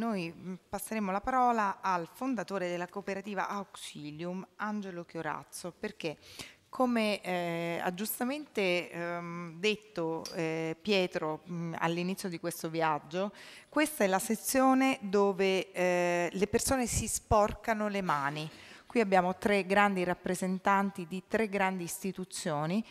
Noi mm, passeremo la parola al fondatore della cooperativa Auxilium, Angelo Chiorazzo, perché come eh, ha giustamente ehm, detto eh, Pietro mm, all'inizio di questo viaggio, questa è la sezione dove eh, le persone si sporcano le mani. Qui abbiamo tre grandi rappresentanti di tre grandi istituzioni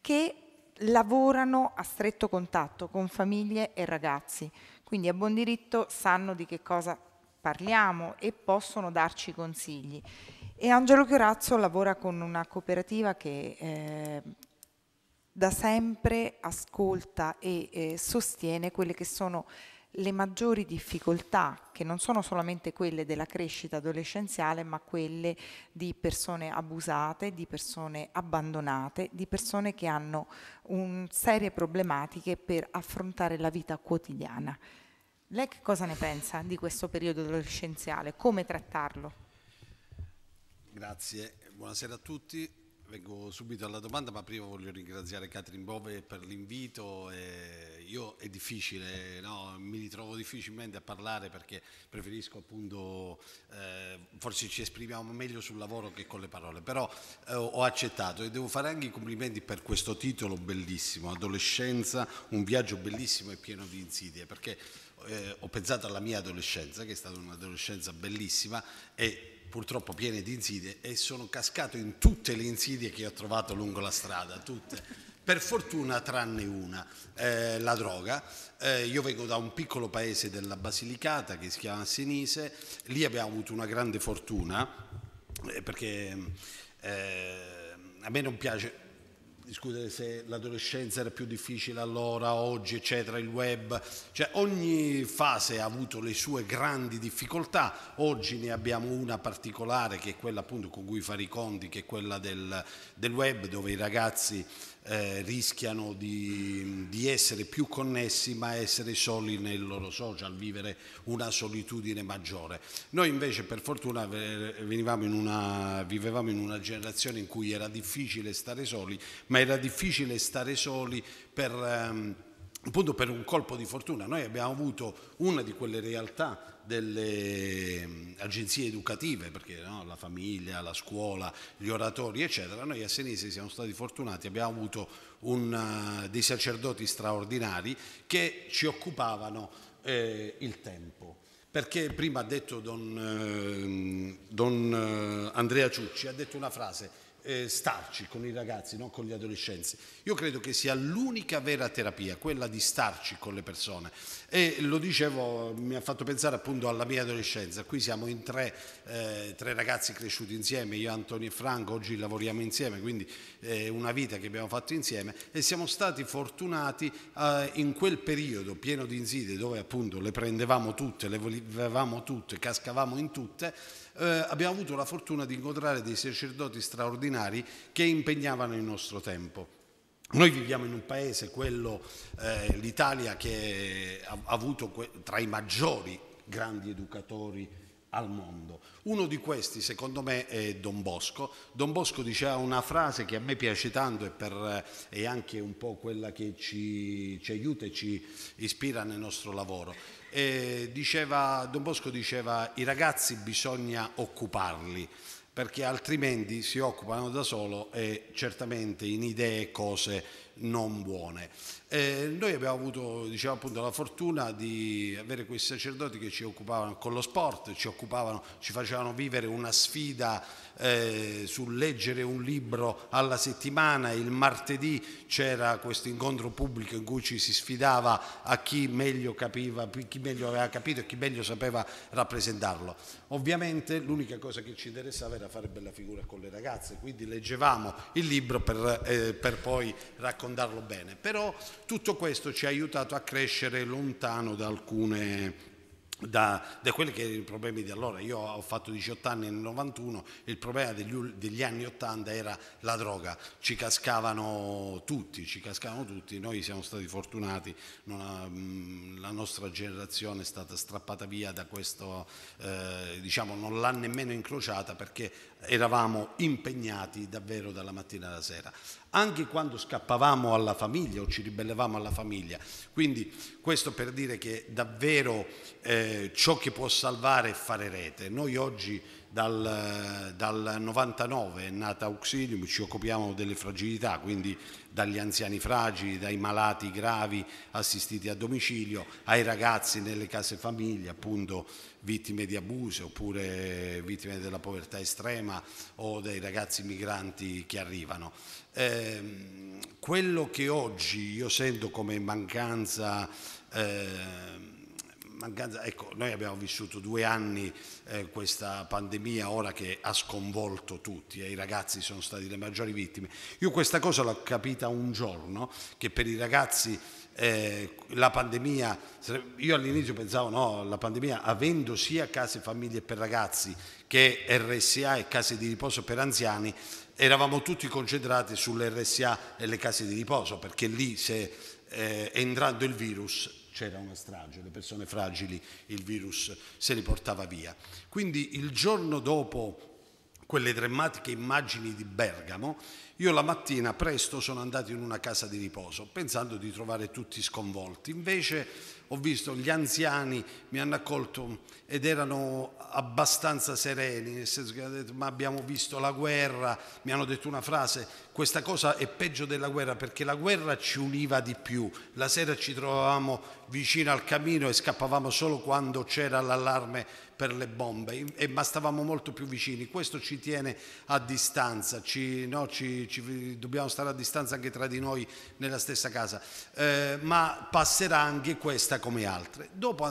che lavorano a stretto contatto con famiglie e ragazzi. Quindi a buon diritto sanno di che cosa parliamo e possono darci consigli. E Angelo Chiorazzo lavora con una cooperativa che eh, da sempre ascolta e eh, sostiene quelle che sono le maggiori difficoltà, che non sono solamente quelle della crescita adolescenziale, ma quelle di persone abusate, di persone abbandonate, di persone che hanno un, serie problematiche per affrontare la vita quotidiana. Lei che cosa ne pensa di questo periodo adolescenziale? Come trattarlo? Grazie, buonasera a tutti. Vengo subito alla domanda, ma prima voglio ringraziare Catherine Bove per l'invito. Io è difficile, no? mi ritrovo difficilmente a parlare perché preferisco appunto, eh, forse ci esprimiamo meglio sul lavoro che con le parole, però eh, ho accettato e devo fare anche i complimenti per questo titolo bellissimo, Adolescenza, un viaggio bellissimo e pieno di insidie, perché eh, ho pensato alla mia adolescenza, che è stata un'adolescenza bellissima e purtroppo piena di insidie, e sono cascato in tutte le insidie che ho trovato lungo la strada, tutte. Per fortuna tranne una, eh, la droga. Eh, io vengo da un piccolo paese della Basilicata che si chiama Senise, lì abbiamo avuto una grande fortuna eh, perché eh, a me non piace discutere se l'adolescenza era più difficile allora, oggi, eccetera, il web, cioè ogni fase ha avuto le sue grandi difficoltà, oggi ne abbiamo una particolare che è quella appunto con cui fare i conti, che è quella del, del web dove i ragazzi eh, rischiano di, di, essere più connessi ma essere soli nel loro social, vivere una solitudine maggiore. Noi invece per fortuna in una, vivevamo in una generazione in cui era difficile stare soli, ma era difficile stare soli per... Ehm, appunto per un colpo di fortuna, noi abbiamo avuto una di quelle realtà delle agenzie educative, perché no, la famiglia, la scuola, gli oratori, eccetera. Noi a Senese siamo stati fortunati, abbiamo avuto un, eh, dei sacerdoti straordinari che ci occupavano eh, il tempo. Perché prima ha detto don, eh, don eh, Andrea Ciucci, ha detto una frase eh, starci con i ragazzi, non con gli adolescenti. Io credo che sia l'unica vera terapia, quella di starci con le persone. E lo dicevo, mi ha fatto pensare appunto alla mia adolescenza. Qui siamo in tre, eh, tre ragazzi cresciuti insieme, io, Antonio e Franco, oggi lavoriamo insieme, quindi è eh, una vita che abbiamo fatto insieme e siamo stati fortunati eh, in quel periodo pieno di insidie dove appunto le prendevamo tutte, le volevamo tutte, cascavamo in tutte eh, abbiamo avuto la fortuna di incontrare dei sacerdoti straordinari che impegnavano il nostro tempo. Noi viviamo in un paese, quello, eh, l'Italia, che ha, avuto que- tra i maggiori grandi educatori al mondo. Uno di questi, secondo me, è Don Bosco. Don Bosco diceva una frase che a me piace tanto e per, è anche un po' quella che ci, ci aiuta e ci ispira nel nostro lavoro eh, diceva, Don Bosco diceva i ragazzi bisogna occuparli perché altrimenti si occupano da solo e certamente in idee e cose non buone. Eh, noi abbiamo avuto diciamo, appunto, la fortuna di avere questi sacerdoti che ci occupavano con lo sport, ci, ci facevano vivere una sfida eh, sul leggere un libro alla settimana, il martedì c'era questo incontro pubblico in cui ci si sfidava a chi meglio capiva, chi meglio aveva capito e chi meglio sapeva rappresentarlo. Ovviamente l'unica cosa che ci interessava era fare bella figura con le ragazze, quindi leggevamo il libro per, eh, per poi raccontare raccontarlo bene, però tutto questo ci ha aiutato a crescere lontano da alcune da, da, quelli che erano i problemi di allora. Io ho fatto 18 anni nel 91, il problema degli, degli, anni 80 era la droga, ci cascavano tutti, ci cascavano tutti, noi siamo stati fortunati, ha, mm, la nostra generazione è stata strappata via da questo, eh, diciamo non l'ha nemmeno incrociata perché eravamo impegnati davvero dalla mattina alla sera anche quando scappavamo alla famiglia o ci ribellevamo alla famiglia. Quindi questo per dire che davvero eh, ciò che può salvare è fare rete. Noi oggi dal, dal 99 è nata Auxilium, ci occupiamo delle fragilità, quindi dagli anziani fragili, dai malati gravi assistiti a domicilio, ai ragazzi nelle case famiglie, appunto vittime di abuse oppure vittime della povertà estrema o dei ragazzi migranti che arrivano. Eh, quello che oggi io sento come mancanza eh, mancanza, ecco, noi abbiamo vissuto due anni eh, questa pandemia ora che ha sconvolto tutti e eh, i ragazzi sono stati le maggiori vittime. Io questa cosa l'ho capita un giorno che per i ragazzi eh, la pandemia, io all'inizio pensavo no, la pandemia avendo sia case famiglie per ragazzi che RSA e case di riposo per anziani, eravamo tutti concentrati sulle RSA e le case di riposo perché lì se eh, entrando il virus c'era una strage, le persone fragili, il virus se li portava via. Quindi il giorno dopo quelle drammatiche immagini di Bergamo, io la mattina presto sono andato in una casa di riposo pensando di trovare tutti sconvolti. Invece ho visto gli anziani mi hanno accolto ed erano abbastanza sereni, nel senso che hanno detto ma abbiamo visto la guerra, mi hanno detto una frase, questa cosa è peggio della guerra perché la guerra ci univa di più, la sera ci trovavamo vicino al camino e scappavamo solo quando c'era l'allarme per le bombe, e, ma stavamo molto più vicini. Questo ci tiene a distanza, ci, no, ci, ci, dobbiamo stare a distanza anche tra di noi nella stessa casa, eh, ma passerà anche questa come altre. Dopo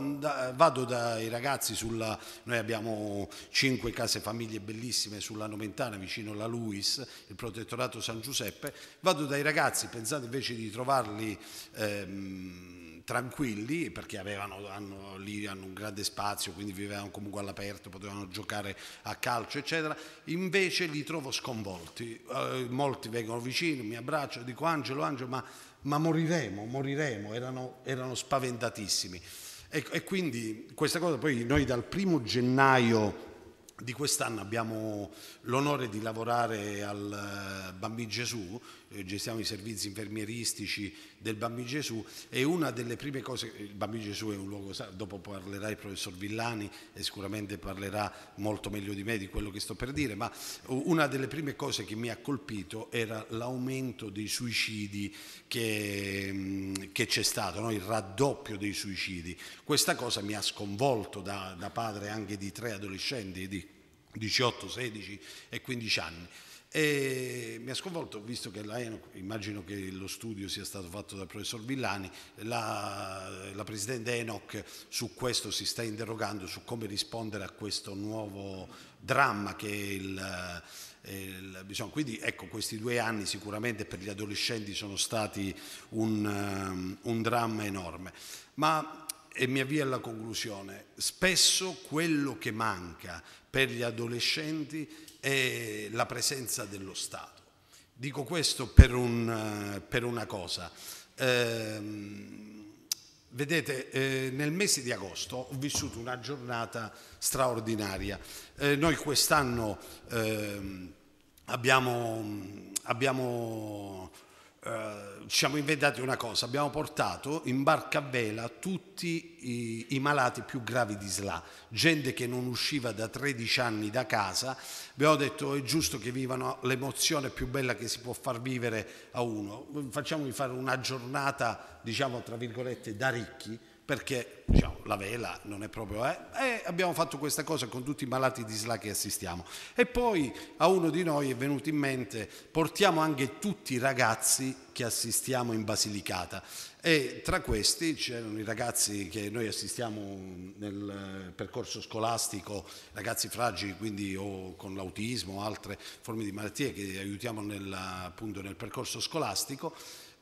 vado dai ragazzi sulla, noi abbiamo cinque case famiglie bellissime sulla Nomentana vicino alla Luis, il protettorato San Giuseppe, vado dai ragazzi, pensate invece di trovarli... Ehm, tranquilli perché avevano, hanno, lì hanno un grande spazio quindi vivevano come comunque all'aperto, potevano giocare a calcio, eccetera. Invece li trovo sconvolti. Eh, molti vengono vicino, mi abbracciano, dico Angelo, Angelo, ma, ma moriremo, moriremo. Erano, erano spaventatissimi. E, e quindi questa cosa poi noi dal primo gennaio di quest'anno abbiamo l'onore di lavorare al eh, Bambino Gesù, eh, gestiamo i servizi infermieristici del Bambino Gesù e una delle prime cose, il Bambino Gesù è un luogo, dopo parlerà il professor Villani e sicuramente parlerà molto meglio di me di quello che sto per dire, ma una delle prime cose che mi ha colpito era l'aumento dei suicidi che, mm, che c'è stato, no? il raddoppio dei suicidi. Questa cosa mi ha sconvolto da, da padre anche di tre adolescenti. Di 18, 16 e 15 anni. E mi ha sconvolto, visto che la Enoch, immagino che lo studio sia stato fatto dal professor Villani, la, la Presidente Enoch su questo si sta interrogando, su come rispondere a questo nuovo dramma che è il... Eh, il, diciamo, quindi ecco, questi due anni sicuramente per gli adolescenti sono stati un, um, un dramma enorme. Ma e mi avvio alla conclusione, spesso quello che manca per gli adolescenti è la presenza dello Stato. Dico questo per, un, eh, per una cosa. Eh, Vedete, eh, nel mese di agosto ho vissuto una giornata straordinaria. Eh, noi quest'anno eh, abbiamo, abbiamo eh, ci siamo inventati una cosa, abbiamo portato in barca a vela tutti i, i, malati più gravi di SLA, gente che non usciva da 13 anni da casa, abbiamo detto è giusto che vivano l'emozione più bella che si può far vivere a uno, facciamogli fare una giornata diciamo tra virgolette da ricchi, perché diciamo, la vela non è proprio... Eh? E abbiamo fatto questa cosa con tutti i malati di SLA che assistiamo. E poi a uno di noi è venuto in mente, portiamo anche tutti i ragazzi che assistiamo in Basilicata. E tra questi c'erano i ragazzi che noi assistiamo nel percorso scolastico, ragazzi fragili, quindi o con l'autismo o altre forme di malattie che aiutiamo nel, appunto nel percorso scolastico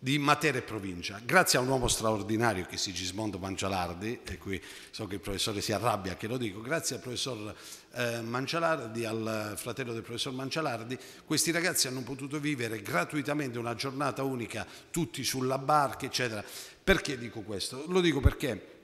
di Matera e provincia, grazie a un uomo straordinario che è Sigismondo Mancialardi, e qui so che il professore si arrabbia che lo dico, grazie al professor eh, Mancialardi, al fratello del professor Mancialardi, questi ragazzi hanno potuto vivere gratuitamente una giornata unica, tutti sulla barca, eccetera. Perché dico questo? Lo dico perché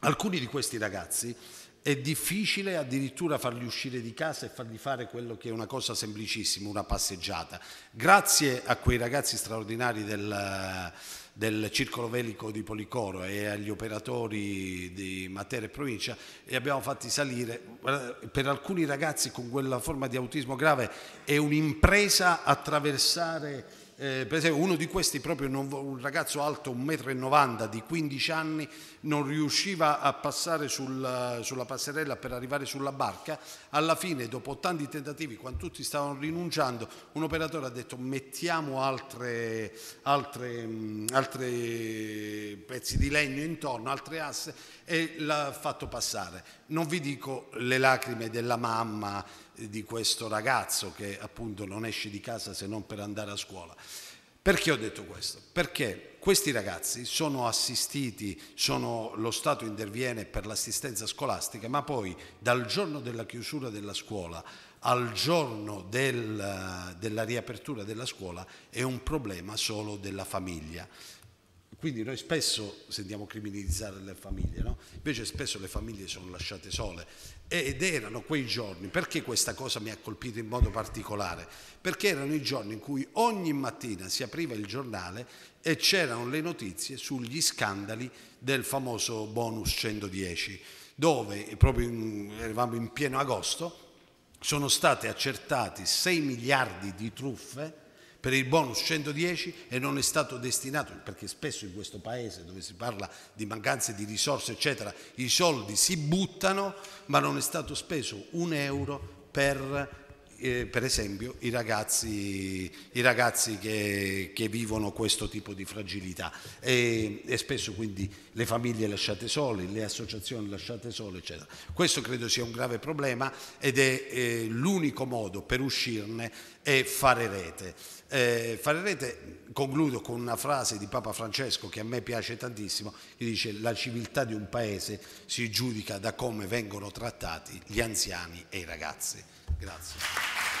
alcuni di questi ragazzi è difficile addirittura farli uscire di casa e fargli fare quello che è una cosa semplicissima, una passeggiata. Grazie a quei ragazzi straordinari del, del circolo velico di Policoro e agli operatori di Matera e provincia, li abbiamo fatti salire. Per alcuni ragazzi con quella forma di autismo grave è un'impresa attraversare eh, per esempio uno di questi, proprio un ragazzo alto 1,90 m di 15 anni, non riusciva a passare sul, sulla passerella per arrivare sulla barca, alla fine dopo tanti tentativi, quando tutti stavano rinunciando, un operatore ha detto mettiamo altre, altre, mh, altre pezzi di legno intorno, altre asse e l'ha fatto passare non vi dico le lacrime della mamma di questo ragazzo che appunto non esce di casa se non per andare a scuola. Perché ho detto questo? Perché questi ragazzi sono assistiti, sono, lo Stato interviene per l'assistenza scolastica, ma poi dal giorno della chiusura della scuola al giorno del, della riapertura della scuola è un problema solo della famiglia. Quindi noi spesso sentiamo criminalizzare le famiglie, no? invece spesso le famiglie sono lasciate sole ed erano quei giorni, perché questa cosa mi ha colpito in modo particolare? Perché erano i giorni in cui ogni mattina si apriva il giornale e c'erano le notizie sugli scandali del famoso bonus 110, dove proprio in, eravamo in pieno agosto, sono state accertate 6 miliardi di truffe per il bonus 110 e non è stato destinato, perché spesso in questo paese dove si parla di mancanze di risorse eccetera, i soldi si buttano, ma non è stato speso un euro per eh, per esempio i ragazzi, i ragazzi che, che, vivono questo tipo di fragilità e, e, spesso quindi le famiglie lasciate sole, le associazioni lasciate sole, eccetera. Questo credo sia un grave problema ed è eh, l'unico modo per uscirne è fare rete. Eh, fare rete, concludo con una frase di Papa Francesco che a me piace tantissimo, che dice la civiltà di un paese si giudica da come vengono trattati gli anziani e i ragazzi. Grazie.